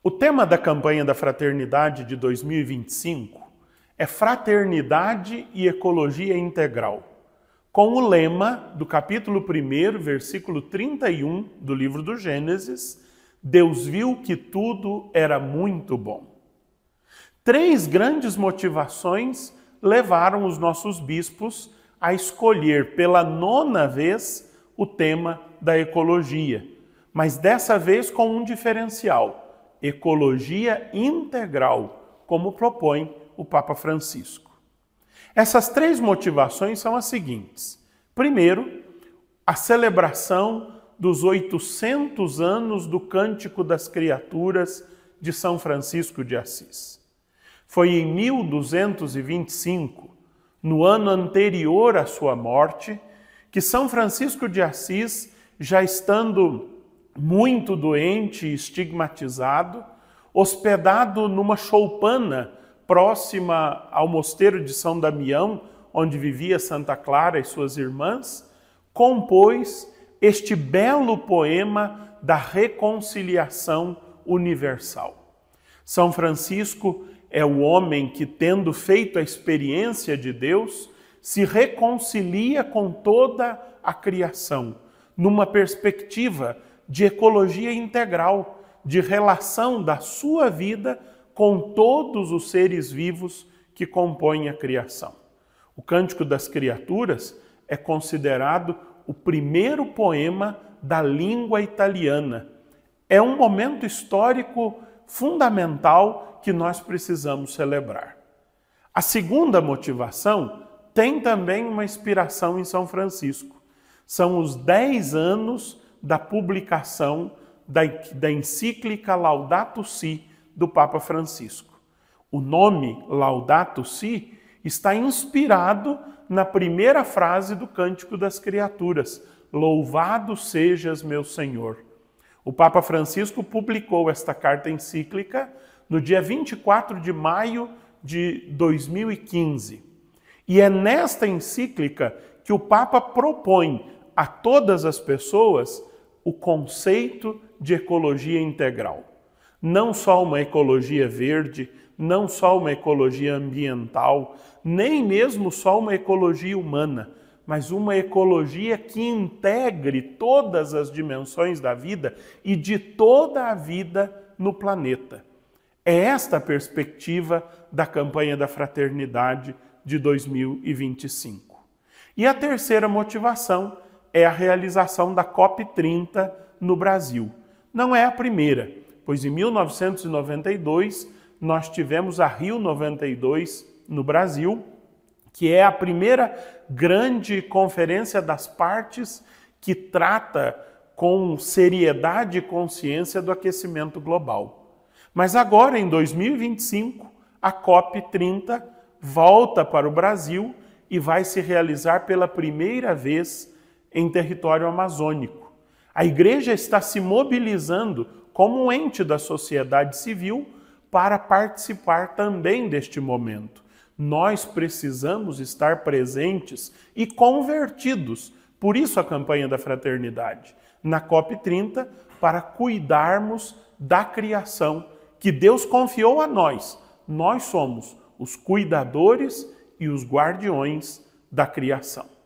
O tema da campanha da fraternidade de 2025 é Fraternidade e Ecologia Integral, com o lema do capítulo 1, versículo 31 do livro do Gênesis: Deus viu que tudo era muito bom. Três grandes motivações levaram os nossos bispos a escolher pela nona vez o tema da ecologia, mas dessa vez com um diferencial ecologia integral, como propõe o Papa Francisco. Essas três motivações são as seguintes: primeiro, a celebração dos 800 anos do Cântico das Criaturas de São Francisco de Assis. Foi em 1225, no ano anterior à sua morte, que São Francisco de Assis, já estando muito doente, estigmatizado, hospedado numa choupana próxima ao mosteiro de São Damião, onde vivia Santa Clara e suas irmãs, compôs este belo poema da reconciliação universal. São Francisco é o homem que, tendo feito a experiência de Deus, se reconcilia com toda a criação, numa perspectiva de ecologia integral, de relação da sua vida com todos os seres vivos que compõem a criação. O Cântico das Criaturas é considerado o primeiro poema da língua italiana. É um momento histórico fundamental que nós precisamos celebrar. A segunda motivação tem também uma inspiração em São Francisco. São os dez anos da publicação da, da encíclica Laudato Si do Papa Francisco. O nome Laudato Si está inspirado na primeira frase do Cântico das Criaturas: Louvado sejas, meu Senhor. O Papa Francisco publicou esta carta encíclica no dia 24 de maio de 2015. E é nesta encíclica que o Papa propõe a todas as pessoas o conceito de ecologia integral. Não só uma ecologia verde, não só uma ecologia ambiental, nem mesmo só uma ecologia humana, mas uma ecologia que integre todas as dimensões da vida e de toda a vida no planeta. É esta a perspectiva da campanha da fraternidade de 2025. E a terceira motivação é a realização da COP30 no Brasil. Não é a primeira, pois em 1992 nós tivemos a Rio 92 no Brasil, que é a primeira grande conferência das partes que trata com seriedade e consciência do aquecimento global. Mas agora, em 2025, a COP30 volta para o Brasil e vai se realizar pela primeira vez em território amazônico. A igreja está se mobilizando como um ente da sociedade civil para participar também deste momento. Nós precisamos estar presentes e convertidos. Por isso a campanha da fraternidade na COP 30 para cuidarmos da criação que Deus confiou a nós. Nós somos os cuidadores e os guardiões da criação.